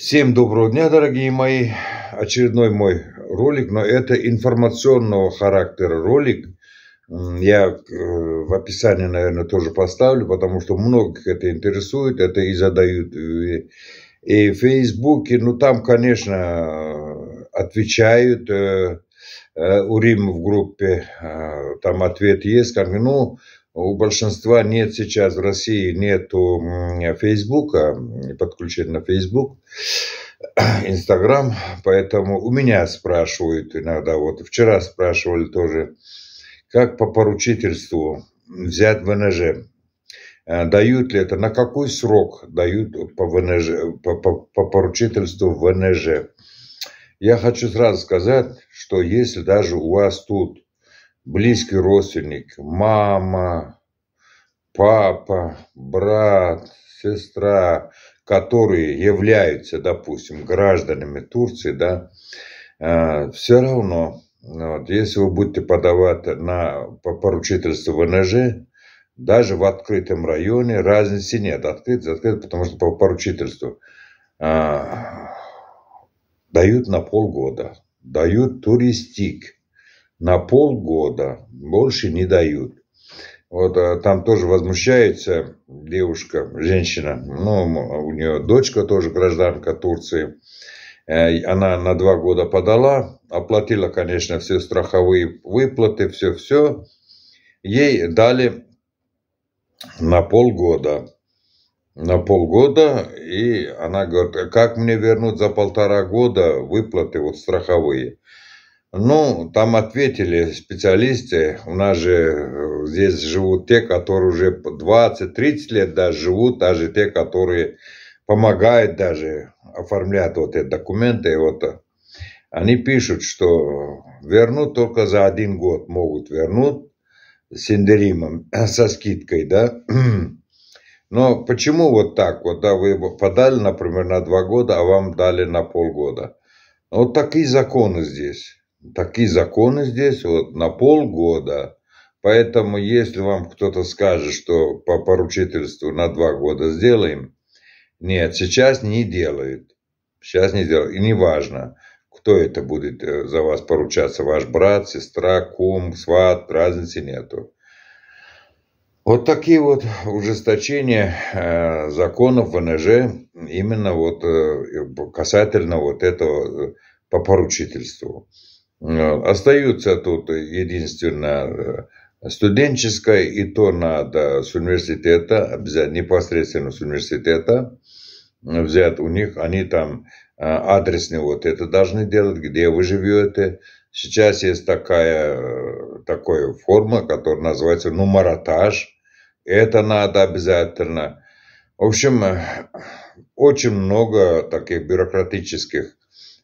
Всем доброго дня, дорогие мои. Очередной мой ролик, но это информационного характера ролик. Я э, в описании, наверное, тоже поставлю, потому что многих это интересует, это и задают и в Фейсбуке. Ну, там, конечно, отвечают. Э, э, у Рима в группе а, там ответ есть. Ну, у большинства нет сейчас в России нету Фейсбука, подключен на Фейсбук, Инстаграм, поэтому у меня спрашивают иногда, вот вчера спрашивали тоже, как по поручительству взять ВНЖ, а, дают ли это, на какой срок дают по, ВНЖ, по, по, по поручительству ВНЖ. Я хочу сразу сказать, что если даже у вас тут близкий родственник, мама, папа, брат, сестра, которые являются, допустим, гражданами Турции, да, э, все равно, вот, если вы будете подавать на по поручительство ВНЖ, даже в открытом районе разницы нет. Открыт, закрыт, потому что по поручительству э, дают на полгода, дают туристик – на полгода, больше не дают. Вот а, там тоже возмущается девушка, женщина, ну, у нее дочка тоже гражданка Турции. Э, она на два года подала, оплатила, конечно, все страховые выплаты, все-все. Ей дали на полгода. На полгода, и она говорит, как мне вернуть за полтора года выплаты вот страховые? Ну, там ответили специалисты. У нас же э, здесь живут те, которые уже 20-30 лет даже живут, даже те, которые помогают даже оформлять вот эти документы. вот э, они пишут, что вернут только за один год могут вернуть с индеримом, э, со скидкой, да. Но почему вот так вот, да, вы подали, например, на два года, а вам дали на полгода. Ну, вот такие законы здесь такие законы здесь вот на полгода. Поэтому, если вам кто-то скажет, что по поручительству на два года сделаем, нет, сейчас не делают. Сейчас не делают. И не важно, кто это будет э, за вас поручаться, ваш брат, сестра, кум, сват, разницы нету. Вот такие вот ужесточения э, законов ВНЖ именно вот э, касательно вот этого э, по поручительству. Остаются тут единственно э, студенческая, и то надо с университета, взять непосредственно с университета, взять у них, они там э, адресные вот это должны делать, где вы живете. Сейчас есть такая, э, такая форма, которая называется нумаратаж. Это надо обязательно. В общем, очень много таких бюрократических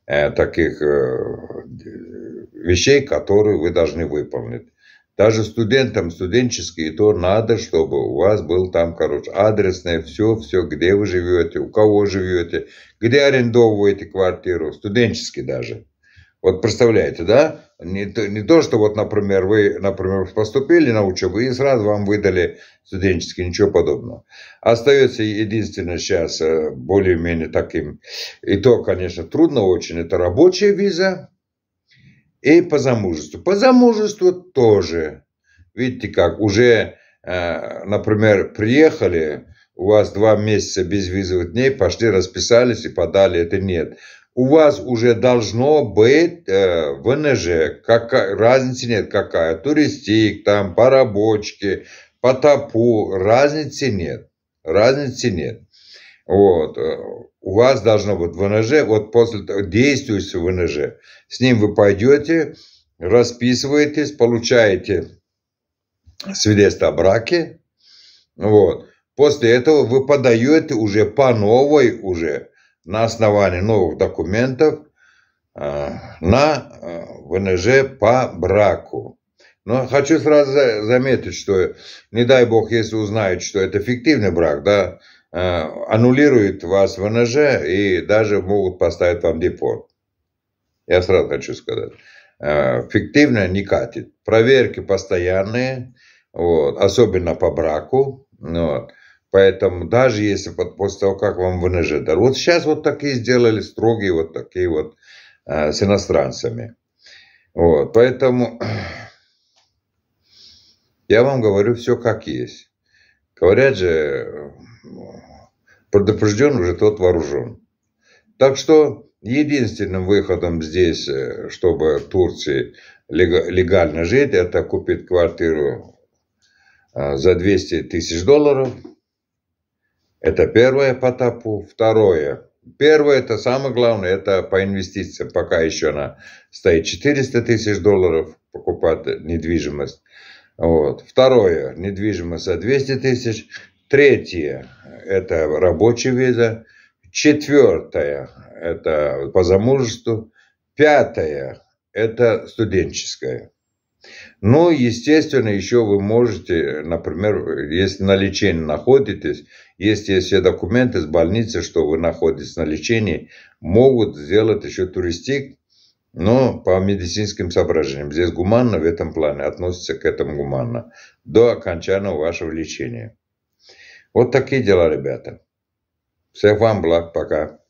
Э, таких э, вещей, которые вы должны выполнить. Даже студентам студенческие, то надо, чтобы у вас был там, короче, адресное все, все, где вы живете, у кого живете, где арендовываете квартиру, студенческий даже. Вот представляете, да? Не то, не то, что вот, например, вы, например, поступили на учебу и сразу вам выдали студенческий, ничего подобного. Остается единственное сейчас э, более-менее таким, и то, конечно, трудно очень, это рабочая виза и по замужеству. По замужеству тоже. Видите как, уже, э, например, приехали, у вас два месяца без визовых дней, пошли, расписались и подали, это нет у вас уже должно быть э, ВНЖ, как, разницы нет какая, туристик, там, по рабочке, по топу, разницы нет, разницы нет. Вот. Э, у вас должно быть ВНЖ, вот после действующего ВНЖ. С ним вы пойдете, расписываетесь, получаете свидетельство о браке. Вот. После этого вы подаете уже по новой уже на основании новых документов э, на э, ВНЖ по браку. Но хочу сразу заметить, что не дай бог, если узнают, что это фиктивный брак, да, э, аннулируют вас ВНЖ и даже могут поставить вам депорт. Я сразу хочу сказать. Фиктивно не катит. Проверки постоянные, вот, особенно по браку. Ну вот. Поэтому даже если под, после того, как вам ВНЖ Вот сейчас вот такие сделали строгие вот такие вот э, с иностранцами. Вот, поэтому я вам говорю все как есть. Говорят же, предупрежден уже тот вооружен. Так что единственным выходом здесь, э, чтобы Турции легально жить, это купить квартиру э, за 200 тысяч долларов – это первое по ТАПу. Второе. Первое, это самое главное, это по инвестициям. Пока еще она стоит 400 тысяч долларов покупать недвижимость. Вот. Второе, недвижимость за 200 тысяч. Третье, это рабочая виза. Четвертое, это по замужеству. Пятое, это студенческое. Ну, естественно, еще вы можете, например, если на лечении находитесь, если есть все документы с больницы, что вы находитесь на лечении, могут сделать еще туристик, но по медицинским соображениям. Здесь гуманно в этом плане, относится к этому гуманно, до окончания вашего лечения. Вот такие дела, ребята. Всех вам благ, пока.